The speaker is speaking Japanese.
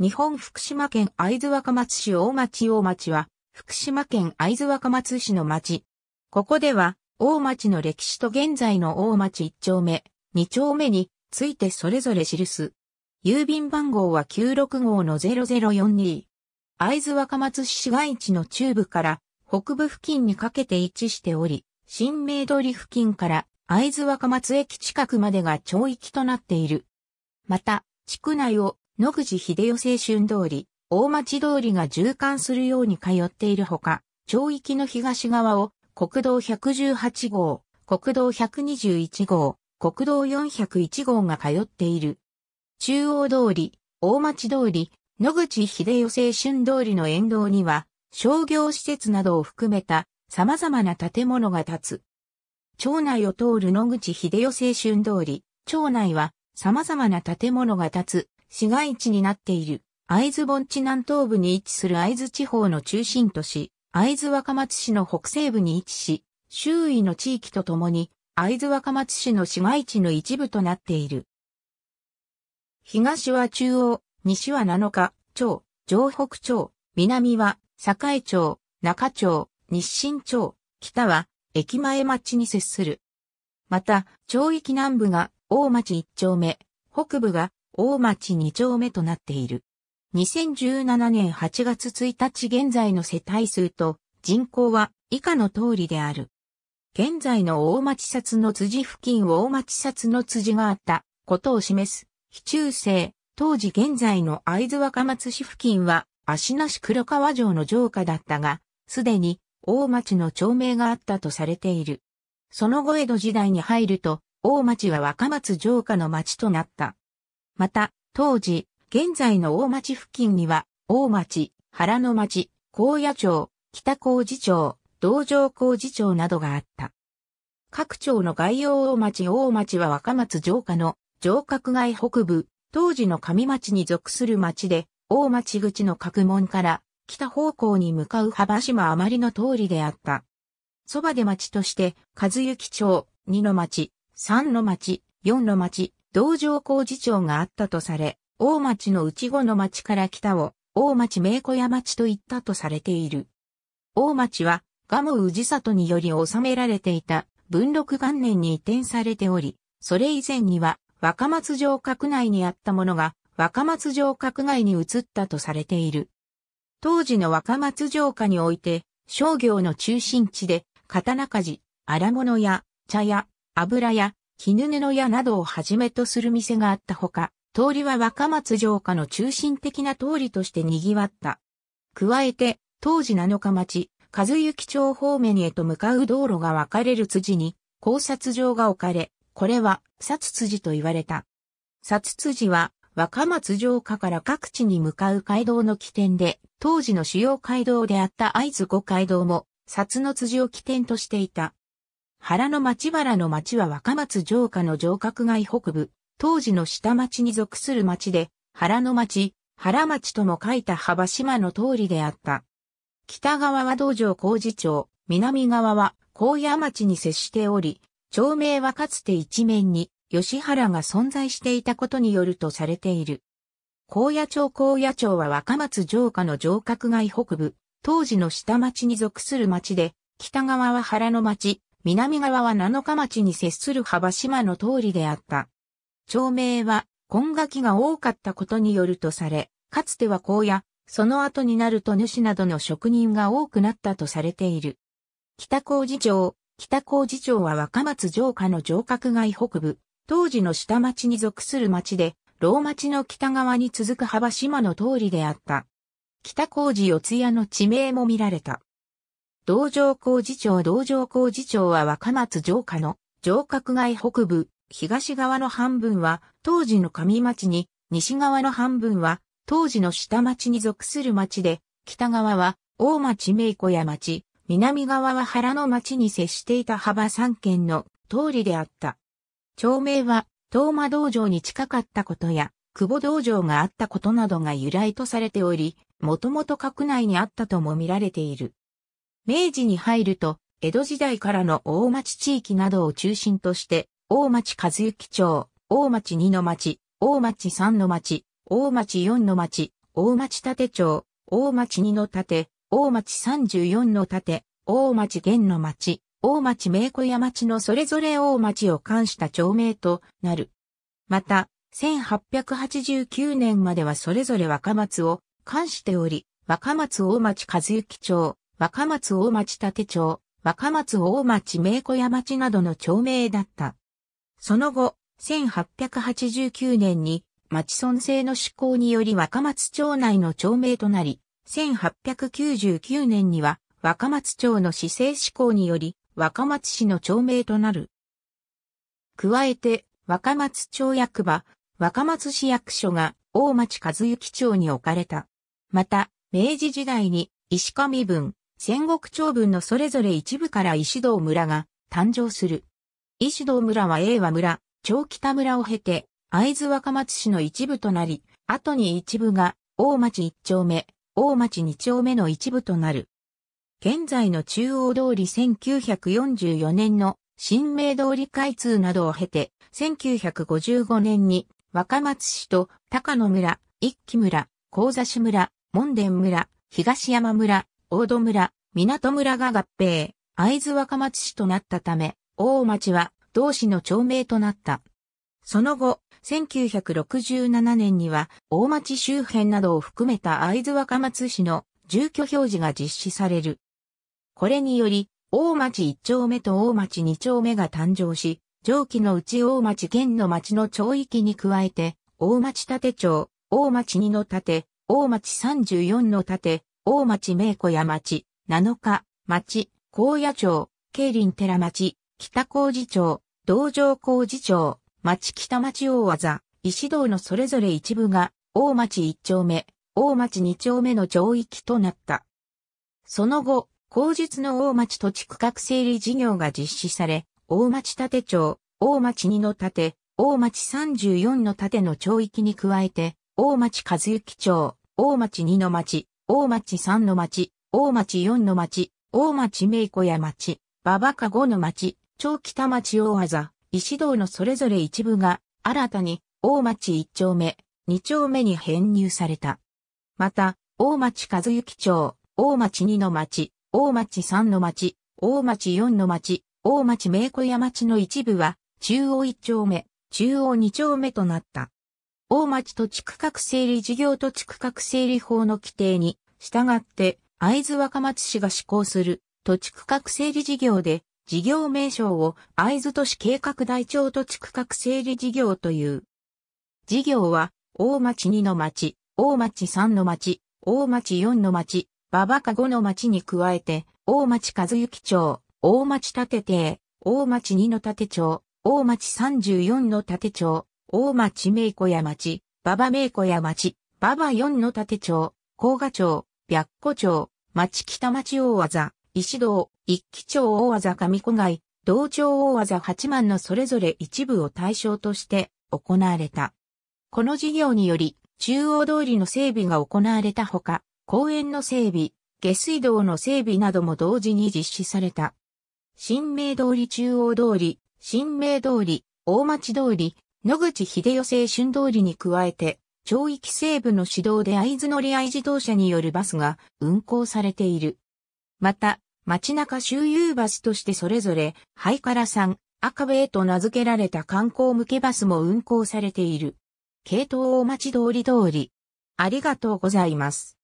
日本福島県会津若松市大町大町は、福島県会津若松市の町。ここでは、大町の歴史と現在の大町1丁目、2丁目についてそれぞれ記す。郵便番号は96号の0042。会津若松市市街地の中部から北部付近にかけて位置しており、新名通り付近から会津若松駅近くまでが町域となっている。また、地区内を野口秀代青春通り、大町通りが循環するように通っているほか、町域の東側を国道118号、国道121号、国道401号が通っている。中央通り、大町通り、野口秀代青春通りの沿道には、商業施設などを含めた様々な建物が建つ。町内を通る野口秀代青春通り、町内は様々な建物が建つ市街地になっている。会津盆地南東部に位置する会津地方の中心都市、会津若松市の北西部に位置し、周囲の地域とともに、会津若松市の市街地の一部となっている。東は中央、西は七日町、城北町、南は栄町、中町、日新町、北は駅前町に接する。また、町域南部が大町一丁目、北部が大町二丁目となっている。2017年8月1日現在の世帯数と人口は以下の通りである。現在の大町札の辻付近大町札の辻があったことを示す、非中世、当時現在の会津若松市付近は足なし黒川城の城下だったが、すでに大町の町名があったとされている。その後江戸時代に入ると、大町は若松城下の町となった。また、当時、現在の大町付近には、大町、原野町、高野町、北高寺町、道上高寺町などがあった。各町の概要大町大町は若松城下の城郭街北部、当時の上町に属する町で、大町口の角門から北方向に向かう幅島あまりの通りであった。そばで町として、和幸町、二の町、三の町、四の町、道場工事長があったとされ、大町の内後の町から北を、大町名古屋町と言ったとされている。大町は、ガム氏里により収められていた文禄元年に移転されており、それ以前には若松城閣内にあったものが若松城閣外に移ったとされている。当時の若松城下において商業の中心地で刀鍛冶、荒物屋、茶屋、油屋、絹布屋などをはじめとする店があったほか、通りは若松城下の中心的な通りとして賑わった。加えて、当時七日町、和幸町方面へと向かう道路が分かれる辻に、考察場が置かれ、これは、札辻と言われた。札辻は、若松城下から各地に向かう街道の起点で、当時の主要街道であった合図五街道も、札の辻を起点としていた。原の町原の町は若松城下の城郭街北部、当時の下町に属する町で、原の町、原町とも書いた幅島の通りであった。北側は道場工事町、南側は高野町に接しており、町名はかつて一面に吉原が存在していたことによるとされている。高野町高野町は若松城下の城郭街北部、当時の下町に属する町で、北側は原の町、南側は七日町に接する幅島の通りであった。町名は、根垣が多かったことによるとされ、かつては荒野、その後になると主などの職人が多くなったとされている。北高寺町、北高寺町は若松城下の城郭街北部、当時の下町に属する町で、老町の北側に続く幅島の通りであった。北高寺四谷の地名も見られた。道場工事長道場工事長は若松城下の城郭街北部、東側の半分は当時の上町に、西側の半分は当時の下町に属する町で、北側は大町名古屋町、南側は原の町に接していた幅3県の通りであった。町名は、東馬道場に近かったことや、久保道場があったことなどが由来とされており、もともと閣内にあったとも見られている。明治に入ると、江戸時代からの大町地域などを中心として、大町和幸町、大町二の町、大町三の町、大町四の町、大町立町、大町二の立、大町三十四の立、大町玄の町、大町名古屋町のそれぞれ大町を冠した町名となる。また、1889年まではそれぞれ若松を冠しており、若松大町和幸町、若松大町立町、若松大町名古屋町などの町名だった。その後、1889年に町村制の施行により若松町内の町名となり、1899年には若松町の市政施行により若松市の町名となる。加えて、若松町役場、若松市役所が大町和幸町に置かれた。また、明治時代に石上文、戦国長文のそれぞれ一部から石堂村が誕生する。石堂村は英和村、長北村を経て、会津若松市の一部となり、後に一部が大町一丁目、大町二丁目の一部となる。現在の中央通り1944年の新名通り開通などを経て、1955年に若松市と高野村、一木村、高座市村、門田村、東山村、大戸村、港村が合併、会津若松市となったため、大町は同市の町名となった。その後、1967年には、大町周辺などを含めた会津若松市の住居表示が実施される。これにより、大町1丁目と大町2丁目が誕生し、上記のうち大町県の町の町域に加えて、大町立町、大町2の立、大町34の立、大町名古屋町、七日、町、高野町、慶林寺町、北工事町、道場工事町、町北町大技、石堂のそれぞれ一部が、大町一丁目、大町二丁目の町域となった。その後、後日の大町土地区画整理事業が実施され、大町立町、大町二の立、大町三十四の立の町域に加えて、大町和幸町、大町二の町、大町三の町、大町四の町、大町名古屋町、馬場加五の町、超北町大技、石堂のそれぞれ一部が、新たに大町一丁目、二丁目に編入された。また、大町和幸町、大町二の町、大町三の町、大町四の町、大町名古屋町の一部は、中央一丁目、中央二丁目となった。大町土地区画整理事業土地区画整理法の規定に従って会津若松市が施行する土地区画整理事業で事業名称を会津都市計画台帳土地区画整理事業という。事業は大町2の町、大町3の町、大町4の町、馬場加5の町に加えて大町和幸町、大町立亭、大町2の立町、大町34の立町、大町名古屋町、馬場名古屋町、馬場四の立町、甲賀町、白古町、町北町大技、石堂、一気町大技上古街、道町大技八万のそれぞれ一部を対象として行われた。この事業により、中央通りの整備が行われたほか、公園の整備、下水道の整備なども同時に実施された。新名通り中央通り、新名通り、大町通り、野口秀吉春通りに加えて、町域西部の指導で会津乗り合い自動車によるバスが運行されている。また、街中周遊バスとしてそれぞれ、ハイカラさん、赤部へと名付けられた観光向けバスも運行されている。系統を待ち通り通り。ありがとうございます。